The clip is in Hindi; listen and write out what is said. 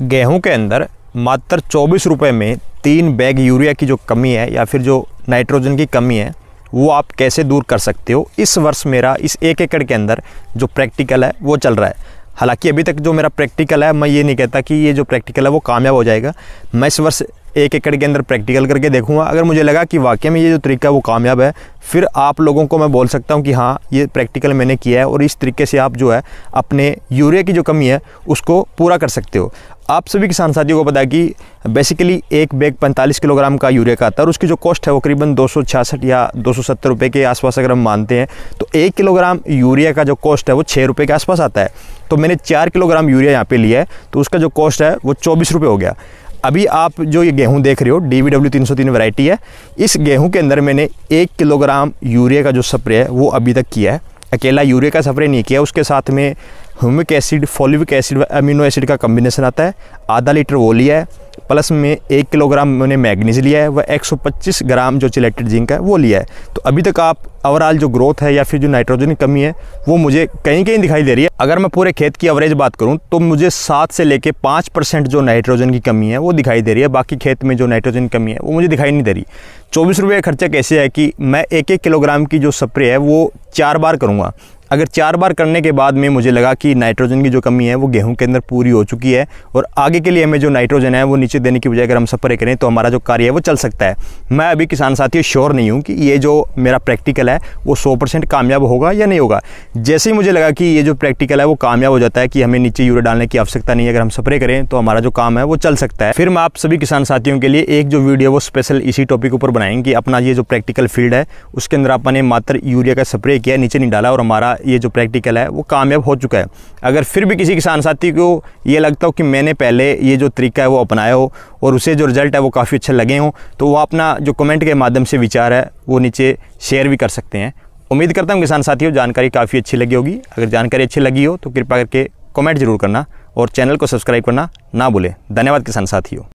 गेहूं के अंदर मात्र चौबीस रुपये में तीन बैग यूरिया की जो कमी है या फिर जो नाइट्रोजन की कमी है वो आप कैसे दूर कर सकते हो इस वर्ष मेरा इस एक एकड़ के अंदर जो प्रैक्टिकल है वो चल रहा है हालांकि अभी तक जो मेरा प्रैक्टिकल है मैं ये नहीं कहता कि ये जो प्रैक्टिकल है वो कामयाब हो जाएगा मैं इस वर्ष एक एकड़ के अंदर प्रैक्टिकल करके देखूंगा अगर मुझे लगा कि वाकई में ये जो तरीका वो कामयाब है फिर आप लोगों को मैं बोल सकता हूँ कि हाँ ये प्रैक्टिकल मैंने किया है और इस तरीके से आप जो है अपने यूरिया की जो कमी है उसको पूरा कर सकते हो आप सभी किसान साथियों को पता है कि बेसिकली एक बैग 45 किलोग्राम का यूरिया का आता है और उसकी जो कॉस्ट है वो करीबन दो या दो रुपए के आसपास अगर हम मानते हैं तो एक किलोग्राम यूरिया का जो कॉस्ट है वो छः रुपये के आसपास आता है तो मैंने चार किलोग्राम यूरिया यहाँ पे लिया है तो उसका जो कॉस्ट है वो चौबीस रुपये हो गया अभी आप जो ये गेहूं देख रहे हो डी वी डब्ल्यू तीन सौ तीन वैरायटी है इस गेहूं के अंदर मैंने एक किलोग्राम यूरिया का जो स्प्रे है वो अभी तक किया है अकेला यूरिया का स्प्रे नहीं किया उसके साथ में humic acid fulvic acid amino acid का कम्बिनेशन आता है आधा लीटर वो लिया है प्लस में एक किलोग्राम मैंने मैगनीज़ लिया है सौ 125 ग्राम जो चिलेक्टेड जिंक है वो लिया है तो अभी तक आप ओवरऑल जो ग्रोथ है या फिर जो नाइट्रोजन की कमी है वो मुझे कहीं कहीं दिखाई दे रही है अगर मैं पूरे खेत की एवरेज बात करूँ तो मुझे सात से लेकर पाँच परसेंट जो नाइट्रोजन की कमी है वो दिखाई दे रही है बाकी खेत में जो नाइट्रोजन की कमी है वो मुझे दिखाई नहीं दे रही चौबीस रुपये खर्चा कैसे है कि मैं एक एक किलोग्राम की जो स्प्रे है वो चार बार करूँगा अगर चार बार करने के बाद में मुझे लगा कि नाइट्रोजन की जो कमी है वो गेहूं के अंदर पूरी हो चुकी है और आगे के लिए हमें जो नाइट्रोजन है वो नीचे देने की बजाय अगर हम सफ़र करें तो हमारा जो कार्य है वो चल सकता है मैं अभी किसान साथियों श्योर नहीं हूँ कि ये जो मेरा प्रैक्टिकल है वो सौ परसेंट कामयाब होगा या नहीं होगा जैसे ही मुझे लगा कि ये जो प्रैक्टिकल है वो कामयाब हो जाता है कि हमें नीचे यूरिया डालने की आवश्यकता नहीं है अगर हम सफ़रे करें तो हमारा जो काम है वो चल सकता है फिर मैं आप सभी किसान साथियों के लिए एक जो वीडियो वो स्पेशल इसी टॉपिक ऊपर बनाएंगे अपना ये जो प्रैक्टिकल फील्ड है उसके अंदर आपने मात्र यूरिया का स्प्रे किया नीचे नहीं डाला और हमारा ये जो प्रैक्टिकल है वो कामयाब हो चुका है अगर फिर भी किसी किसान साथी को ये लगता हो कि मैंने पहले ये जो तरीका है वो अपनाया हो और उसे जो रिजल्ट है वो काफ़ी अच्छे लगे हों तो वो अपना जो कमेंट के माध्यम से विचार है वो नीचे शेयर भी कर सकते हैं उम्मीद करता हूँ किसान साथियों जानकारी काफ़ी अच्छी लगी होगी अगर जानकारी अच्छी लगी हो तो कृपा करके कमेंट जरूर करना और चैनल को सब्सक्राइब करना ना भूलें धन्यवाद किसान साथियों